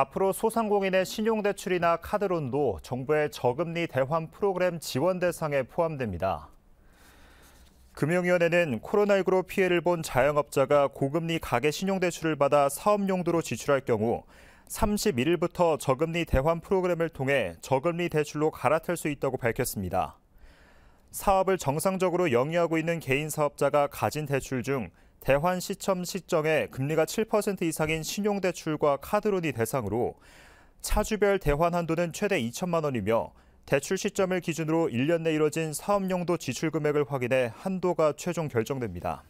앞으로 소상공인의 신용대출이나 카드론도 정부의 저금리 대환 프로그램 지원 대상에 포함됩니다. 금융위원회는 코로나19로 피해를 본 자영업자가 고금리 가계 신용대출을 받아 사업 용도로 지출할 경우 31일부터 저금리 대환 프로그램을 통해 저금리 대출로 갈아탈 수 있다고 밝혔습니다. 사업을 정상적으로 영위하고 있는 개인 사업자가 가진 대출 중 대환 시점 시점에 금리가 7% 이상인 신용대출과 카드론이 대상으로 차주별 대환 한도는 최대 2천만 원이며 대출 시점을 기준으로 1년 내 이뤄진 사업용도 지출 금액을 확인해 한도가 최종 결정됩니다.